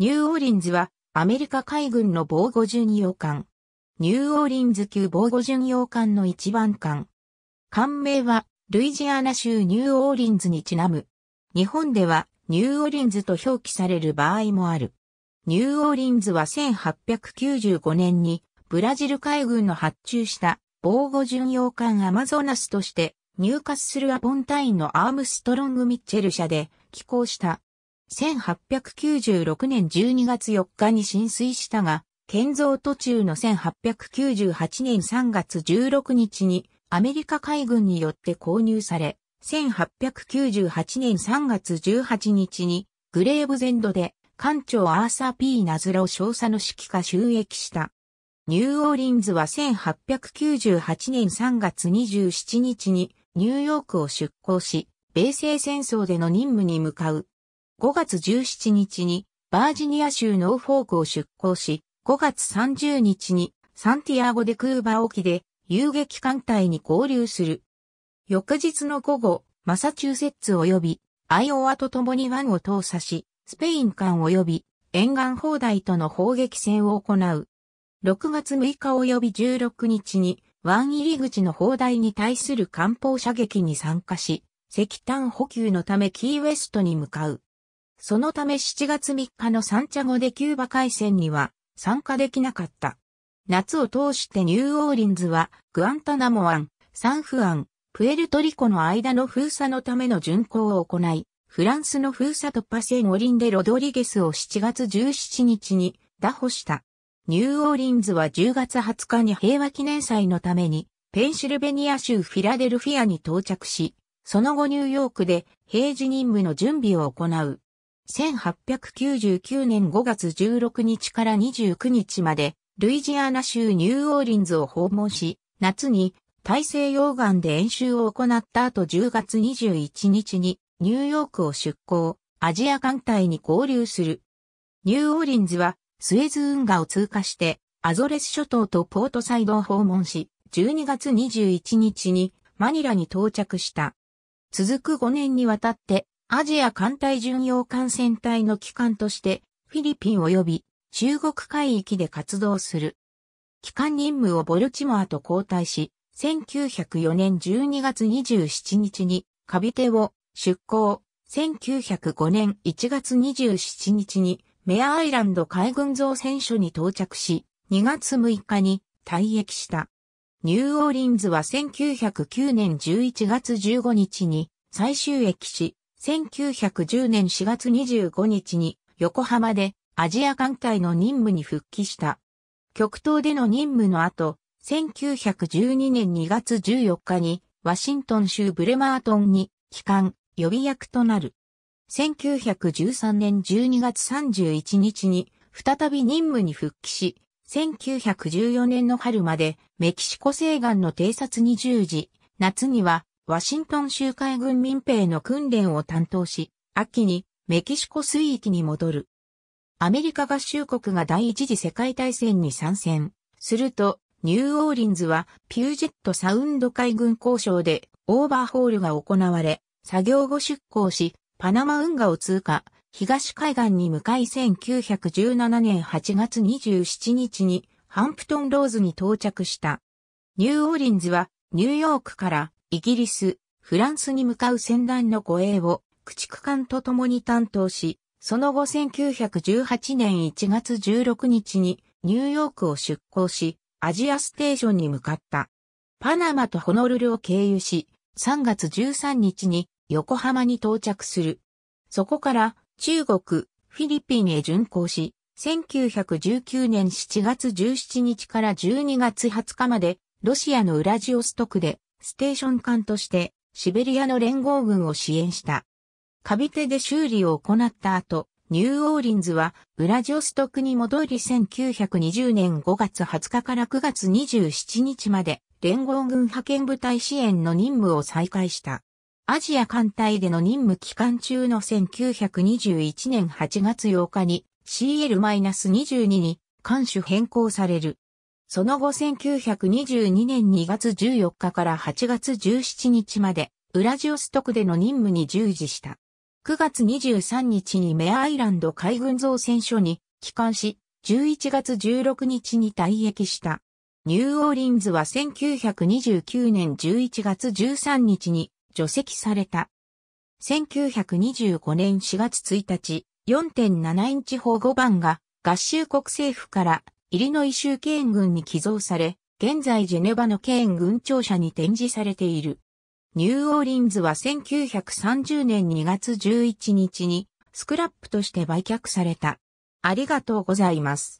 ニューオーリンズはアメリカ海軍の防護巡洋艦。ニューオーリンズ級防護巡洋艦の一番艦。艦名はルイジアナ州ニューオーリンズにちなむ。日本ではニューオーリンズと表記される場合もある。ニューオーリンズは1895年にブラジル海軍の発注した防護巡洋艦アマゾナスとして入荷するアポンタインのアームストロング・ミッチェル社で寄港した。1896年12月4日に浸水したが、建造途中の1898年3月16日にアメリカ海軍によって購入され、1898年3月18日にグレーブゼンドで艦長アーサー・ P・ ナズラを少佐の指揮下収益した。ニューオーリンズは1898年3月27日にニューヨークを出港し、米西戦争での任務に向かう5月17日にバージニア州ノーフォークを出港し、5月30日にサンティアゴ・でクーバ沖で遊撃艦隊に合流する。翌日の午後、マサチューセッツ及びアイオワと共に湾を投査し、スペイン艦及び沿岸砲台との砲撃戦を行う。6月6日及び16日に湾入り口の砲台に対する艦砲射撃に参加し、石炭補給のためキーウェストに向かう。そのため7月3日のサンチャゴでキューバ海戦には参加できなかった。夏を通してニューオーリンズはグアンタナモアン、サンフアン、プエルトリコの間の封鎖のための巡航を行い、フランスの封鎖突破戦オリンでロドリゲスを7月17日に打破した。ニューオーリンズは10月20日に平和記念祭のためにペンシルベニア州フィラデルフィアに到着し、その後ニューヨークで平時任務の準備を行う。1899年5月16日から29日まで、ルイジアナ州ニューオーリンズを訪問し、夏に大西洋岸で演習を行った後10月21日にニューヨークを出港、アジア艦隊に合流する。ニューオーリンズはスエズ運河を通過してアゾレス諸島とポートサイドを訪問し、12月21日にマニラに到着した。続く5年にわたってアジア艦隊巡洋艦船隊の機関として、フィリピン及び中国海域で活動する。機関任務をボルチモアと交代し、1904年12月27日にカビテを出港、1905年1月27日にメアアイランド海軍造船所に到着し、2月6日に退役した。ニューオーリンズは1909年11月15日に最終駅し、1910年4月25日に横浜でアジア艦隊の任務に復帰した。極東での任務の後、1912年2月14日にワシントン州ブレマートンに帰還、予備役となる。1913年12月31日に再び任務に復帰し、1914年の春までメキシコ西岸の偵察に従事、夏にはワシントン州海軍民兵の訓練を担当し、秋にメキシコ水域に戻る。アメリカ合衆国が第一次世界大戦に参戦。すると、ニューオーリンズはピュージェットサウンド海軍交渉でオーバーホールが行われ、作業後出港し、パナマ運河を通過、東海岸に向かい1917年8月27日にハンプトンローズに到着した。ニューオーリンズはニューヨークからイギリス、フランスに向かう船団の護衛を駆逐艦と共に担当し、その後1918年1月16日にニューヨークを出港し、アジアステーションに向かった。パナマとホノルルを経由し、3月13日に横浜に到着する。そこから中国、フィリピンへ巡航し、1919年7月17日から12月20日までロシアのウラジオストクでステーション艦としてシベリアの連合軍を支援した。カビテで修理を行った後、ニューオーリンズはウラジオストクに戻り1920年5月20日から9月27日まで連合軍派遣部隊支援の任務を再開した。アジア艦隊での任務期間中の1921年8月8日に CL-22 に艦種変更される。その後1922年2月14日から8月17日まで、ウラジオストクでの任務に従事した。9月23日にメアアイランド海軍造船所に帰還し、11月16日に退役した。ニューオーリンズは1929年11月13日に除籍された。1925年4月1日、4.7インチ砲5番が合衆国政府からイリノイ州ケ軍ンに寄贈され、現在ジェネバのケ軍ン庁舎に展示されている。ニューオーリンズは1930年2月11日にスクラップとして売却された。ありがとうございます。